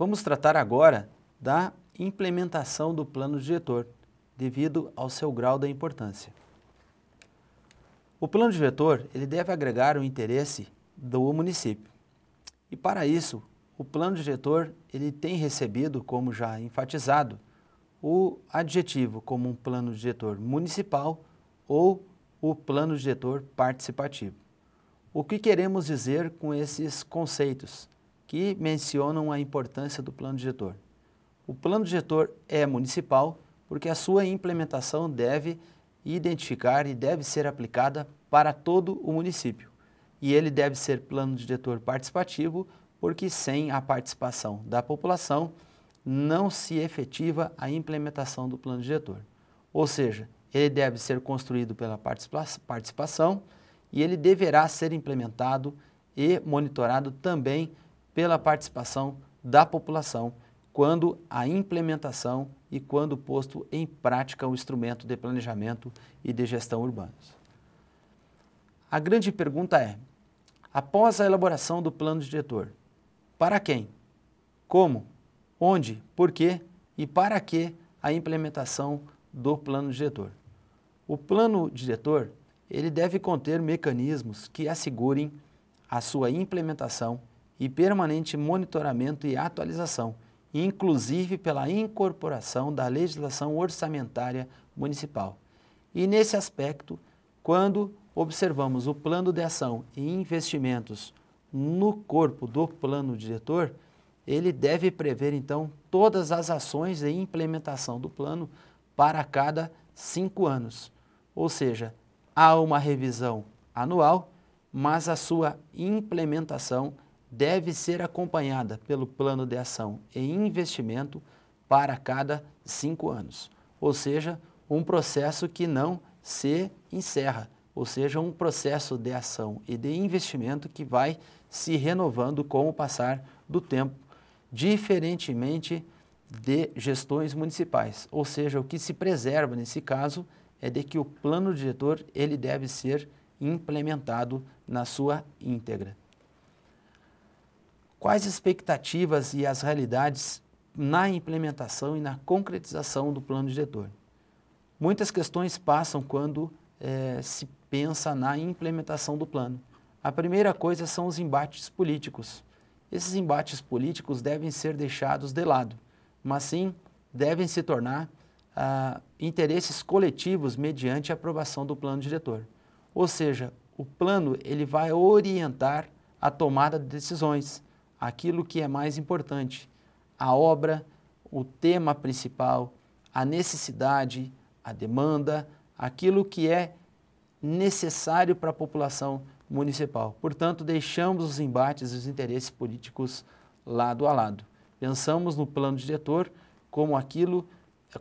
Vamos tratar agora da implementação do plano diretor, devido ao seu grau da importância. O plano diretor ele deve agregar o interesse do município. E para isso, o plano diretor ele tem recebido, como já enfatizado, o adjetivo como um plano diretor municipal ou o plano diretor participativo. O que queremos dizer com esses conceitos? que mencionam a importância do plano diretor. O plano diretor é municipal porque a sua implementação deve identificar e deve ser aplicada para todo o município. E ele deve ser plano diretor participativo porque sem a participação da população não se efetiva a implementação do plano diretor. Ou seja, ele deve ser construído pela participação e ele deverá ser implementado e monitorado também pela participação da população quando a implementação e quando posto em prática o instrumento de planejamento e de gestão urbanos. A grande pergunta é: após a elaboração do plano diretor, para quem, como, onde, por quê e para que a implementação do plano diretor? O plano diretor ele deve conter mecanismos que assegurem a sua implementação e permanente monitoramento e atualização, inclusive pela incorporação da legislação orçamentária municipal. E nesse aspecto, quando observamos o plano de ação e investimentos no corpo do plano diretor, ele deve prever então todas as ações e implementação do plano para cada cinco anos. Ou seja, há uma revisão anual, mas a sua implementação deve ser acompanhada pelo plano de ação e investimento para cada cinco anos, ou seja, um processo que não se encerra, ou seja, um processo de ação e de investimento que vai se renovando com o passar do tempo, diferentemente de gestões municipais, ou seja, o que se preserva nesse caso é de que o plano diretor ele deve ser implementado na sua íntegra. Quais expectativas e as realidades na implementação e na concretização do plano diretor? Muitas questões passam quando é, se pensa na implementação do plano. A primeira coisa são os embates políticos. Esses embates políticos devem ser deixados de lado, mas sim devem se tornar ah, interesses coletivos mediante a aprovação do plano diretor. Ou seja, o plano ele vai orientar a tomada de decisões, aquilo que é mais importante, a obra, o tema principal, a necessidade, a demanda, aquilo que é necessário para a população municipal. Portanto, deixamos os embates e os interesses políticos lado a lado. Pensamos no plano diretor como aquilo,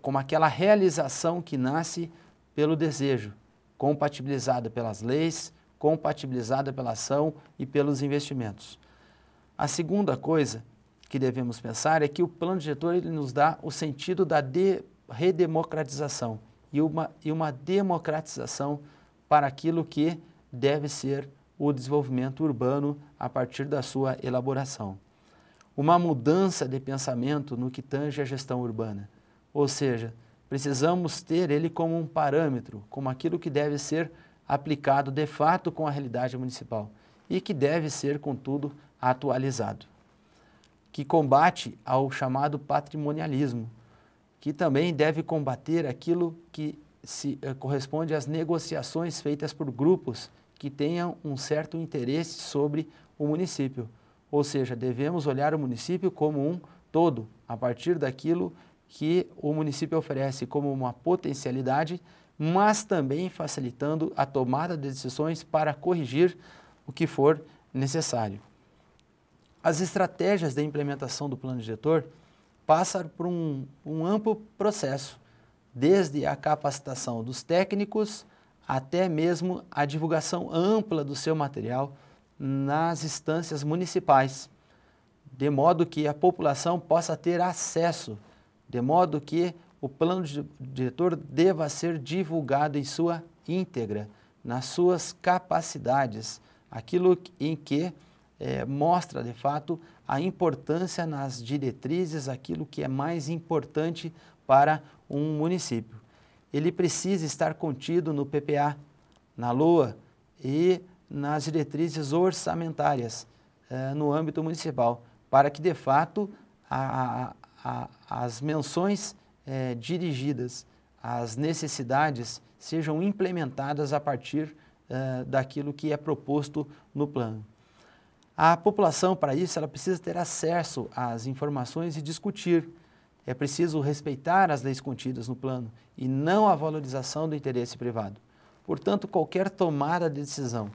como aquela realização que nasce pelo desejo, compatibilizada pelas leis, compatibilizada pela ação e pelos investimentos. A segunda coisa que devemos pensar é que o plano diretor ele nos dá o sentido da redemocratização e uma, e uma democratização para aquilo que deve ser o desenvolvimento urbano a partir da sua elaboração. Uma mudança de pensamento no que tange a gestão urbana, ou seja, precisamos ter ele como um parâmetro, como aquilo que deve ser aplicado de fato com a realidade municipal e que deve ser, contudo, atualizado, que combate ao chamado patrimonialismo, que também deve combater aquilo que se uh, corresponde às negociações feitas por grupos que tenham um certo interesse sobre o município. Ou seja, devemos olhar o município como um todo, a partir daquilo que o município oferece como uma potencialidade, mas também facilitando a tomada de decisões para corrigir o que for necessário as estratégias da implementação do plano diretor passam por um, um amplo processo, desde a capacitação dos técnicos até mesmo a divulgação ampla do seu material nas instâncias municipais, de modo que a população possa ter acesso, de modo que o plano diretor deva ser divulgado em sua íntegra, nas suas capacidades, aquilo em que é, mostra de fato a importância nas diretrizes, aquilo que é mais importante para um município. Ele precisa estar contido no PPA, na LOA e nas diretrizes orçamentárias eh, no âmbito municipal, para que de fato a, a, as menções eh, dirigidas às necessidades sejam implementadas a partir daquilo que é proposto no plano. A população, para isso, ela precisa ter acesso às informações e discutir. É preciso respeitar as leis contidas no plano e não a valorização do interesse privado. Portanto, qualquer tomada de decisão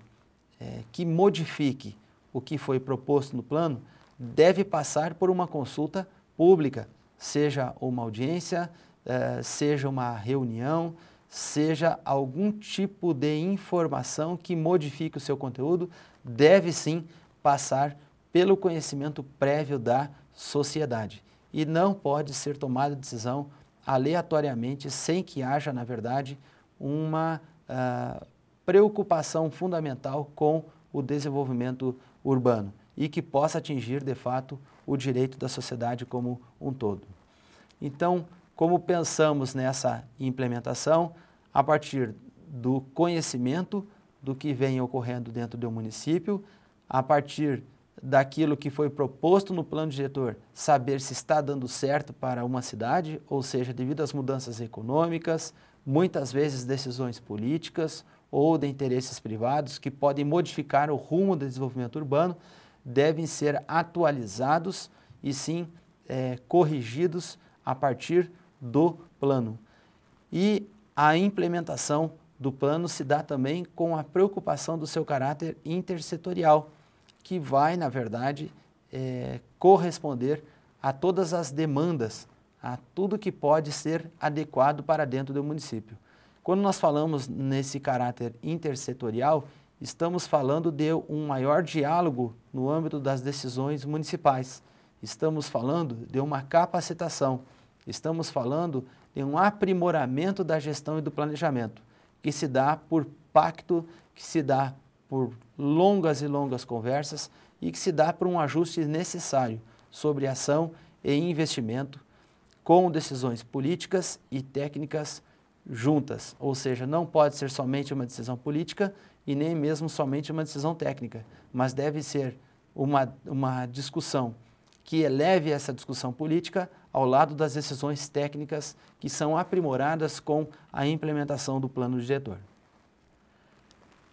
é, que modifique o que foi proposto no plano deve passar por uma consulta pública, seja uma audiência, é, seja uma reunião, seja algum tipo de informação que modifique o seu conteúdo, deve sim passar pelo conhecimento prévio da sociedade. E não pode ser tomada decisão aleatoriamente, sem que haja, na verdade, uma uh, preocupação fundamental com o desenvolvimento urbano e que possa atingir, de fato, o direito da sociedade como um todo. Então, como pensamos nessa implementação? A partir do conhecimento do que vem ocorrendo dentro do município, a partir daquilo que foi proposto no plano diretor, saber se está dando certo para uma cidade, ou seja, devido às mudanças econômicas, muitas vezes decisões políticas ou de interesses privados que podem modificar o rumo do desenvolvimento urbano, devem ser atualizados e sim é, corrigidos a partir do plano. E a implementação do plano se dá também com a preocupação do seu caráter intersetorial, que vai, na verdade, é, corresponder a todas as demandas, a tudo que pode ser adequado para dentro do município. Quando nós falamos nesse caráter intersetorial, estamos falando de um maior diálogo no âmbito das decisões municipais. Estamos falando de uma capacitação, estamos falando de um aprimoramento da gestão e do planejamento que se dá por pacto, que se dá por longas e longas conversas e que se dá por um ajuste necessário sobre ação e investimento com decisões políticas e técnicas juntas. Ou seja, não pode ser somente uma decisão política e nem mesmo somente uma decisão técnica, mas deve ser uma, uma discussão que eleve essa discussão política ao lado das decisões técnicas que são aprimoradas com a implementação do plano diretor.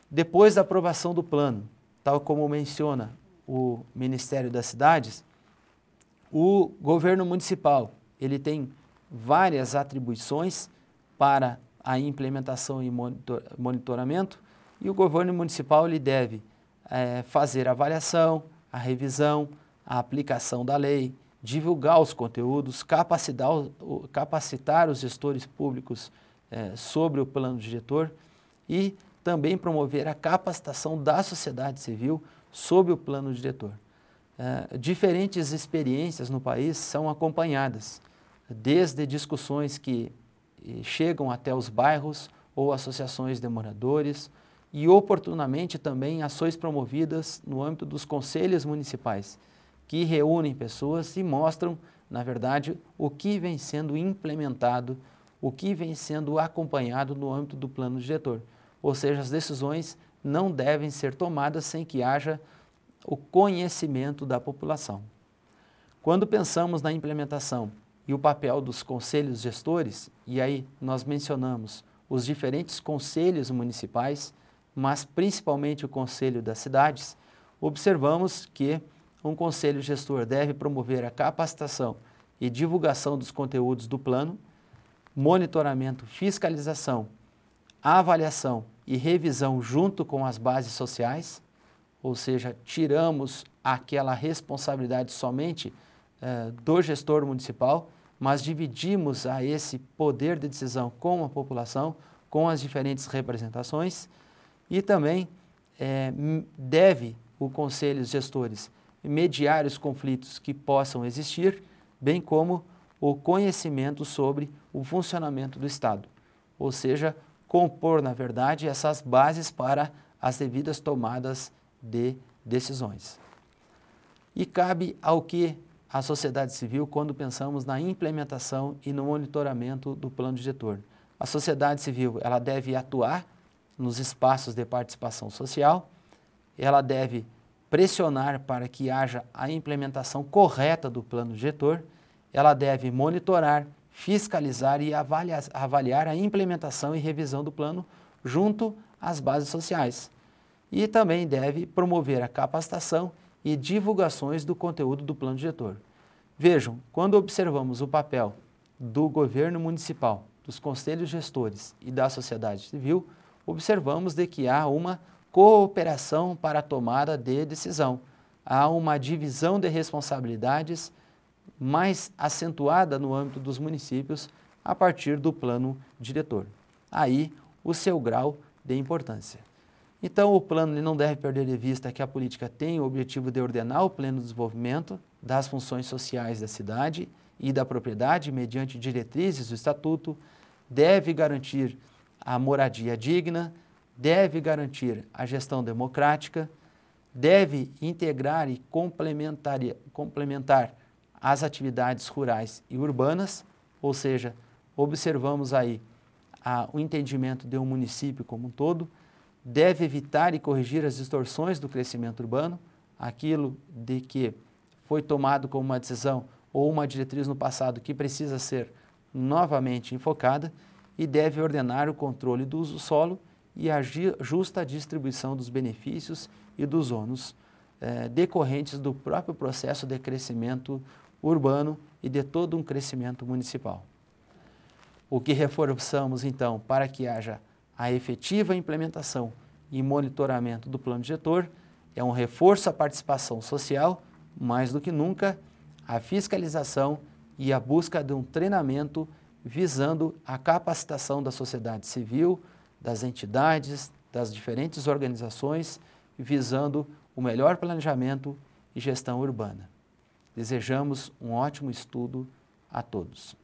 Depois da aprovação do plano, tal como menciona o Ministério das Cidades, o governo municipal ele tem várias atribuições para a implementação e monitoramento e o governo municipal ele deve é, fazer a avaliação, a revisão, a aplicação da lei, divulgar os conteúdos, capacitar, os gestores públicos é, sobre o plano diretor e também promover a capacitação da sociedade civil sobre o plano diretor. É, diferentes experiências no país são acompanhadas, desde discussões que chegam até os bairros ou associações de moradores e oportunamente também ações promovidas no âmbito dos conselhos municipais, que reúnem pessoas e mostram, na verdade, o que vem sendo implementado, o que vem sendo acompanhado no âmbito do plano diretor. Ou seja, as decisões não devem ser tomadas sem que haja o conhecimento da população. Quando pensamos na implementação e o papel dos conselhos gestores, e aí nós mencionamos os diferentes conselhos municipais, mas principalmente o conselho das cidades, observamos que um conselho gestor deve promover a capacitação e divulgação dos conteúdos do plano, monitoramento, fiscalização, avaliação e revisão junto com as bases sociais, ou seja, tiramos aquela responsabilidade somente eh, do gestor municipal, mas dividimos a esse poder de decisão com a população, com as diferentes representações e também eh, deve o conselho os gestores mediar os conflitos que possam existir, bem como o conhecimento sobre o funcionamento do Estado, ou seja, compor, na verdade, essas bases para as devidas tomadas de decisões. E cabe ao que a sociedade civil quando pensamos na implementação e no monitoramento do plano de retorno. A sociedade civil ela deve atuar nos espaços de participação social, ela deve pressionar para que haja a implementação correta do plano diretor, ela deve monitorar, fiscalizar e avaliar, avaliar a implementação e revisão do plano junto às bases sociais. E também deve promover a capacitação e divulgações do conteúdo do plano diretor. Vejam, quando observamos o papel do governo municipal, dos conselhos gestores e da sociedade civil, observamos de que há uma cooperação para a tomada de decisão. Há uma divisão de responsabilidades mais acentuada no âmbito dos municípios a partir do plano diretor. Aí o seu grau de importância. Então, o plano não deve perder de vista que a política tem o objetivo de ordenar o pleno desenvolvimento das funções sociais da cidade e da propriedade mediante diretrizes do estatuto, deve garantir a moradia digna, deve garantir a gestão democrática, deve integrar e complementar, complementar as atividades rurais e urbanas, ou seja, observamos aí a, ah, o entendimento de um município como um todo, deve evitar e corrigir as distorções do crescimento urbano, aquilo de que foi tomado como uma decisão ou uma diretriz no passado que precisa ser novamente enfocada e deve ordenar o controle do uso solo e a justa distribuição dos benefícios e dos ônus eh, decorrentes do próprio processo de crescimento urbano e de todo um crescimento municipal. O que reforçamos, então, para que haja a efetiva implementação e monitoramento do plano diretor é um reforço à participação social, mais do que nunca, a fiscalização e a busca de um treinamento visando a capacitação da sociedade civil, das entidades, das diferentes organizações, visando o melhor planejamento e gestão urbana. Desejamos um ótimo estudo a todos.